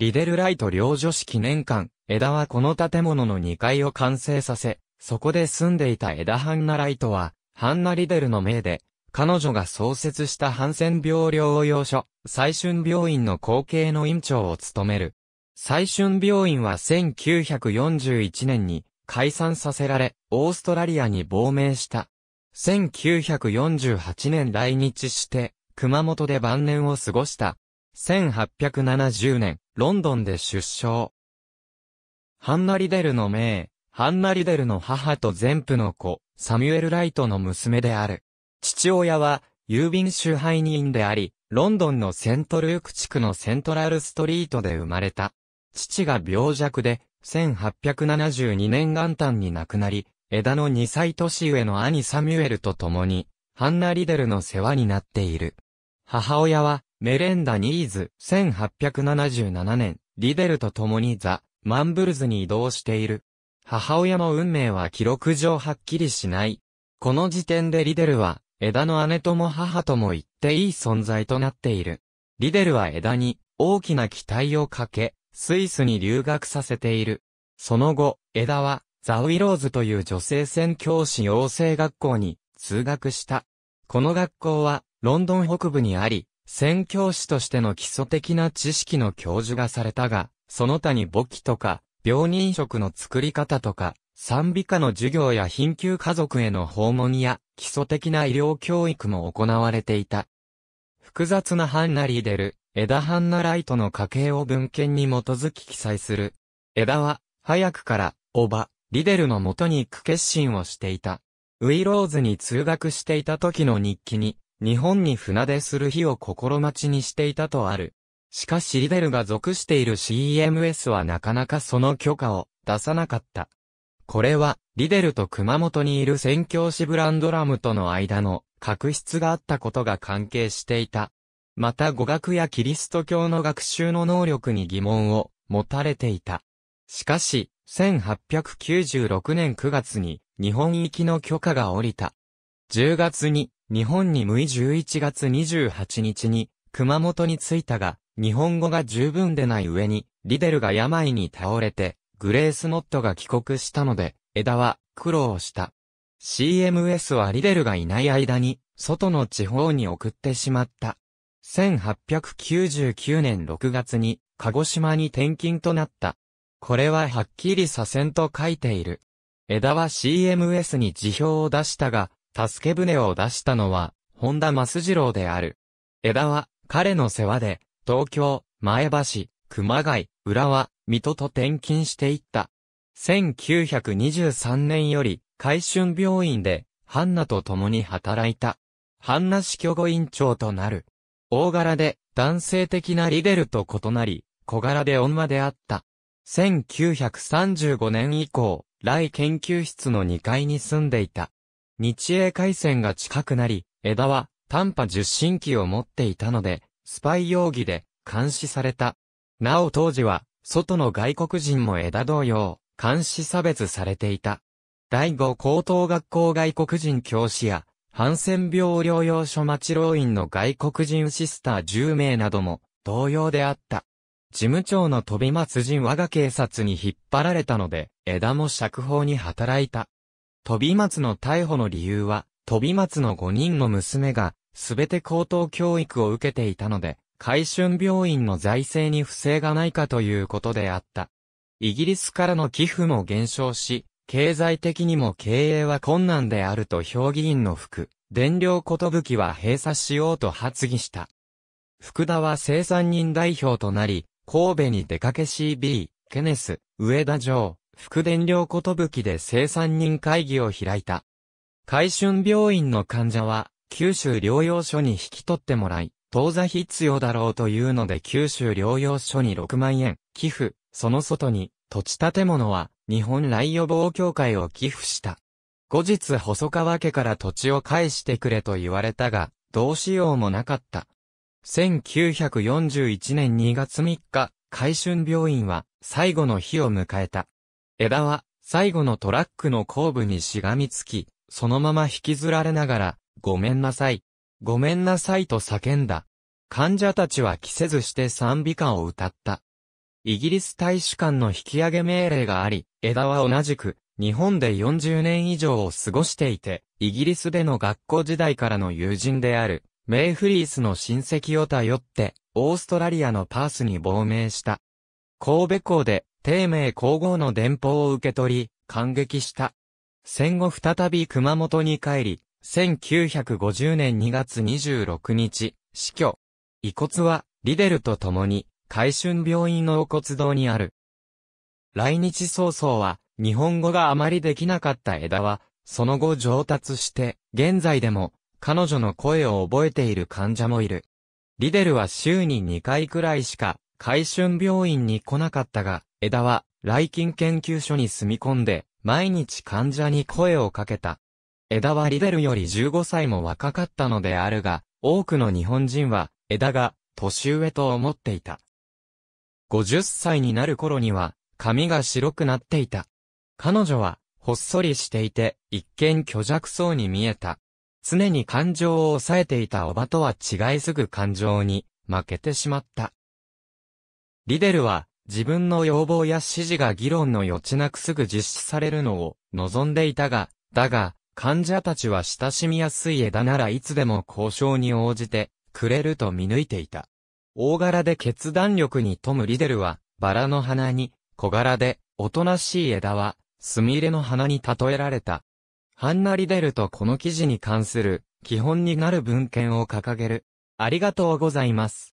リデルライト領女子記念館、枝はこの建物の2階を完成させ、そこで住んでいた枝ハンナライトは、ハンナ・リデルの命で、彼女が創設したハンセン病療養所、最春病院の後継の院長を務める。最春病院は1941年に解散させられ、オーストラリアに亡命した。1948年来日して、熊本で晩年を過ごした。1870年、ロンドンで出生。ハンナ・リデルの名、ハンナ・リデルの母と全部の子、サミュエル・ライトの娘である。父親は、郵便集配人であり、ロンドンのセントルーク地区のセントラルストリートで生まれた。父が病弱で、1872年元旦に亡くなり、枝の2歳年上の兄サミュエルと共に、ハンナ・リデルの世話になっている。母親は、メレンダ・ニーズ、1877年、リデルと共にザ・マンブルズに移動している。母親の運命は記録上はっきりしない。この時点でリデルは、枝の姉とも母とも言っていい存在となっている。リデルは枝に、大きな期待をかけ、スイスに留学させている。その後、枝は、ザ・ウィローズという女性宣教師養成学校に、通学した。この学校は、ロンドン北部にあり、宣教師としての基礎的な知識の教授がされたが、その他に簿記とか、病人食の作り方とか、賛美歌の授業や貧窮家族への訪問や、基礎的な医療教育も行われていた。複雑なハンナリーデル、エダハンナライトの家系を文献に基づき記載する。エダは、早くから、おば、リデルのもとに行く決心をしていた。ウィローズに通学していた時の日記に、日本に船出する日を心待ちにしていたとある。しかしリベルが属している c m s はなかなかその許可を出さなかった。これは、リデルと熊本にいる宣教師ブランドラムとの間の確執があったことが関係していた。また語学やキリスト教の学習の能力に疑問を持たれていた。しかし、1896年9月に日本行きの許可が下りた。10月に日本に無意11月28日に、熊本に着いたが、日本語が十分でない上に、リデルが病に倒れて、グレースノットが帰国したので、枝は苦労した。CMS はリデルがいない間に、外の地方に送ってしまった。1899年6月に、鹿児島に転勤となった。これははっきり左遷と書いている。枝は CMS に辞表を出したが、助け船を出したのは、本田増次郎である。枝は、彼の世話で、東京、前橋、熊谷、浦和、水戸と転勤していった。1923年より、海春病院で、ハンナと共に働いた。ハンナ死去後院長となる。大柄で、男性的なリデルと異なり、小柄で女であった。1935年以降、来研究室の2階に住んでいた。日英海戦が近くなり、枝は短波受信機を持っていたので、スパイ容疑で監視された。なお当時は、外の外国人も枝同様、監視差別されていた。第5高等学校外国人教師や、ハンセン病療養所町老院の外国人シスター10名なども同様であった。事務長の飛び松人我が警察に引っ張られたので、枝も釈放に働いた。飛松の逮捕の理由は、飛松の5人の娘が、すべて高等教育を受けていたので、海春病院の財政に不正がないかということであった。イギリスからの寄付も減少し、経済的にも経営は困難であると評議員の服電量ことぶきは閉鎖しようと発議した。福田は生産人代表となり、神戸に出かけ CB、ケネス、上田城、副伝領きで生産人会議を開いた。海春病院の患者は、九州療養所に引き取ってもらい、当座必要だろうというので九州療養所に6万円、寄付、その外に、土地建物は、日本来予防協会を寄付した。後日細川家から土地を返してくれと言われたが、どうしようもなかった。1941年2月3日、海春病院は最後の日を迎えた。枝は、最後のトラックの後部にしがみつき、そのまま引きずられながら、ごめんなさい、ごめんなさいと叫んだ。患者たちは着せずして賛美歌を歌った。イギリス大使館の引き上げ命令があり、枝は同じく、日本で40年以上を過ごしていて、イギリスでの学校時代からの友人である、メイフリースの親戚を頼って、オーストラリアのパースに亡命した。神戸港で帝名皇后の電報を受け取り、感激した。戦後再び熊本に帰り、1950年2月26日、死去。遺骨は、リデルと共に、海春病院のお骨堂にある。来日早々は、日本語があまりできなかった枝は、その後上達して、現在でも、彼女の声を覚えている患者もいる。リデルは週に2回くらいしか、海春病院に来なかったが、枝は、来勤研究所に住み込んで、毎日患者に声をかけた。枝はリデルより15歳も若かったのであるが、多くの日本人は、枝が、年上と思っていた。50歳になる頃には、髪が白くなっていた。彼女は、ほっそりしていて、一見虚弱そうに見えた。常に感情を抑えていたおばとは違いすぐ感情に、負けてしまった。リデルは、自分の要望や指示が議論の余地なくすぐ実施されるのを望んでいたが、だが、患者たちは親しみやすい枝ならいつでも交渉に応じてくれると見抜いていた。大柄で決断力に富むリデルは、バラの花に、小柄で、おとなしい枝は、スミレの花に例えられた。ハンナ・リデルとこの記事に関する、基本になる文献を掲げる。ありがとうございます。